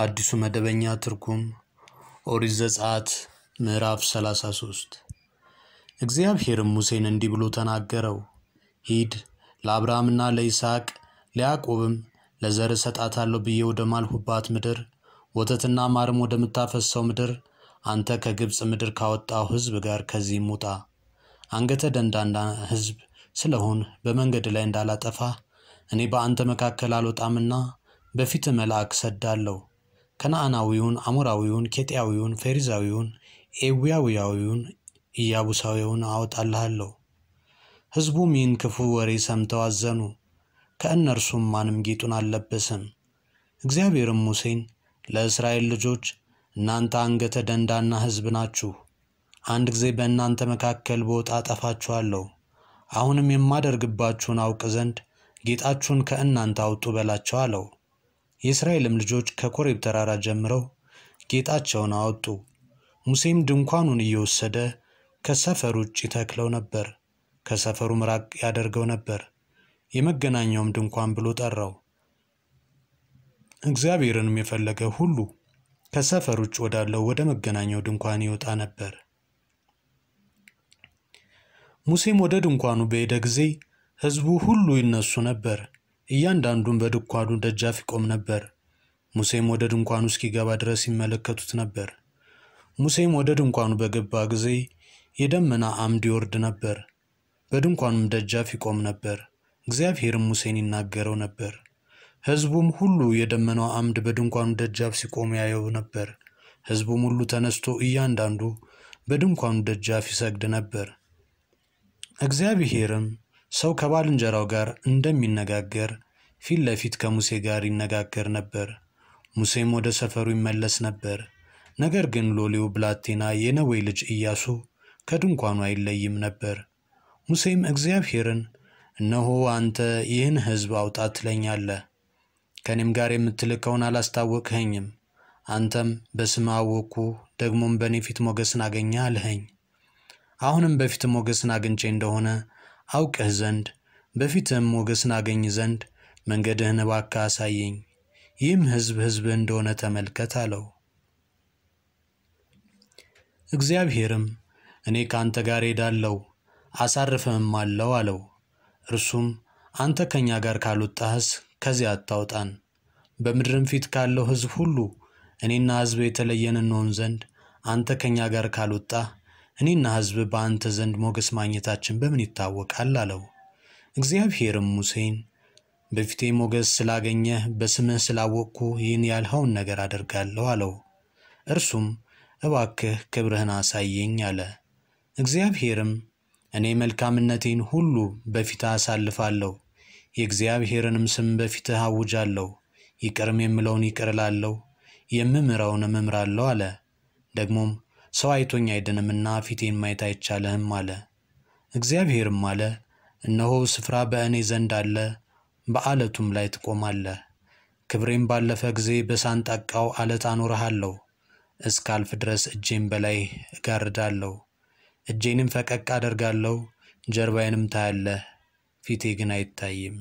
አዲሱ መደበኛ ትርጉም ኦሪት ዘጸአት ምዕራፍ 33 እግዚአብሔርም ሙሴን እንዲህ ብሎ ተናገረው። ሂድ ለአብርሃምና ለይስሐቅ ለያዕቆብም ለዘር እሰጣታለሁ ብዬ ወደ ማልሁባት ምድር ወተትና ማርም ወደምታፈሰው ምድር አንተ ከግብፅ ምድር ካወጣው ሕዝብ ጋር ከዚህም ውጣ። አንገተ ደንዳና ሕዝብ ስለሆን በመንገድ ላይ እንዳላጠፋ እኔ በአንተ መካከል አልወጣምና በፊት መልአክ ሰዳለሁ ከነአናዊውን፣ አሞራዊውን፣ ኬጢያዊውን፣ ፌሪዛዊውን፣ ኤዊያዊያዊውን፣ ኢያቡሳዊውን አወጣልሃለሁ። ሕዝቡም ይህን ክፉ ወሬ ሰምተው አዘኑ። ከእነርሱም ማንም ጌጡን አልለበሰም። እግዚአብሔርም ሙሴን ለእስራኤል ልጆች እናንተ አንገተ ደንዳና ሕዝብ ናችሁ። አንድ ጊዜ በእናንተ መካከል በወጣ አጠፋችኋለሁ። አሁንም የማደርግባችሁን አውቅ ዘንድ ጌጣችሁን ከእናንተ አውጡ በላቸው አለው። የእስራኤልም ልጆች ከኮሬብ ተራራ ጀምረው ጌጣቸውን አወጡ። ሙሴም ድንኳኑን እየወሰደ ከሰፈር ውጭ ተክለው ነበር፣ ከሰፈሩ ምራቅ ያደርገው ነበር። የመገናኛውም ድንኳን ብሎ ጠራው። እግዚአብሔርንም የፈለገ ሁሉ ከሰፈር ውጭ ወዳለው ወደ መገናኛው ድንኳን ይወጣ ነበር። ሙሴም ወደ ድንኳኑ በሄደ ጊዜ ሕዝቡ ሁሉ ይነሱ ነበር። እያንዳንዱም በድንኳኑ ደጃፍ ይቆም ነበር። ሙሴም ወደ ድንኳኑ እስኪገባ ድረስ ይመለከቱት ነበር። ሙሴም ወደ ድንኳኑ በገባ ጊዜ የደመና አምድ ይወርድ ነበር፣ በድንኳኑም ደጃፍ ይቆም ነበር። እግዚአብሔርም ሙሴን ይናገረው ነበር። ሕዝቡም ሁሉ የደመናው አምድ በድንኳኑ ደጃፍ ሲቆም ያየው ነበር። ሕዝቡም ሁሉ ተነስቶ እያንዳንዱ በድንኳኑ ደጃፍ ይሰግድ ነበር። እግዚአብሔርም ሰው ከባልንጀራው ጋር እንደሚነጋገር ፊት ለፊት ከሙሴ ጋር ይነጋገር ነበር። ሙሴም ወደ ሰፈሩ ይመለስ ነበር። ነገር ግን ሎሌው ብላቴና የነዌ ልጅ ኢያሱ ከድንኳኑ አይለይም ነበር። ሙሴም እግዚአብሔርን እነሆ አንተ ይህን ሕዝብ አውጣ ትለኛለህ፣ ከእኔም ጋር የምትልከውን አላስታወቅኸኝም። አንተም በስም አወቅኩ፣ ደግሞም በእኔ ፊት ሞገስን አገኘ አልኸኝ። አሁንም በፊት ሞገስን አግኝቼ እንደሆነ አውቅህ ዘንድ በፊትም ሞገስን አገኝ ዘንድ መንገድህን እባክህ አሳየኝ። ይህም ሕዝብ ሕዝብ እንደሆነ ተመልከት አለው። እግዚአብሔርም እኔ ከአንተ ጋር ሄዳለሁ አሳርፍህም አለው አለው። እርሱም አንተ ከእኛ ጋር ካልወጣህስ ከዚያ አታውጣን። በምድርም ፊት ካለው ሕዝብ ሁሉ እኔና ሕዝብ የተለየን እንሆን ዘንድ አንተ ከእኛ ጋር ካልወጣህ እኔና ሕዝብ በአንተ ዘንድ ሞገስ ማግኘታችን በምን ይታወቃል አለው። እግዚአብሔርም ሙሴን በፊቴ ሞገስ ስላገኘህ በስምህ ስላወቅኩ ይህን ያልኸውን ነገር አደርጋለሁ አለው። እርሱም እባክህ ክብርህን አሳየኝ አለ። እግዚአብሔርም እኔ መልካምነቴን ሁሉ በፊትህ አሳልፋለሁ፣ የእግዚአብሔርንም ስም በፊትህ አውጃለሁ፣ ይቅርም የምለውን ይቅር እላለሁ፣ የምምረውንም እምራለሁ አለ። ደግሞም ሰው አይቶኝ አይድንምና ፊቴን ማየት አይቻልህም አለ። እግዚአብሔርም አለ፣ እነሆ ስፍራ በእኔ ዘንድ አለ፣ በዓለቱም ላይ ትቆማለህ። ክብሬም ባለፈ ጊዜ በሳንጣቃው ዓለት አኖረሃለሁ፣ እስካልፍ ድረስ እጄን በላይ እጋርዳለሁ። እጄንም ፈቀቅ አደርጋለሁ፣ ጀርባዬንም ታያለህ፣ ፊቴ ግን አይታይም።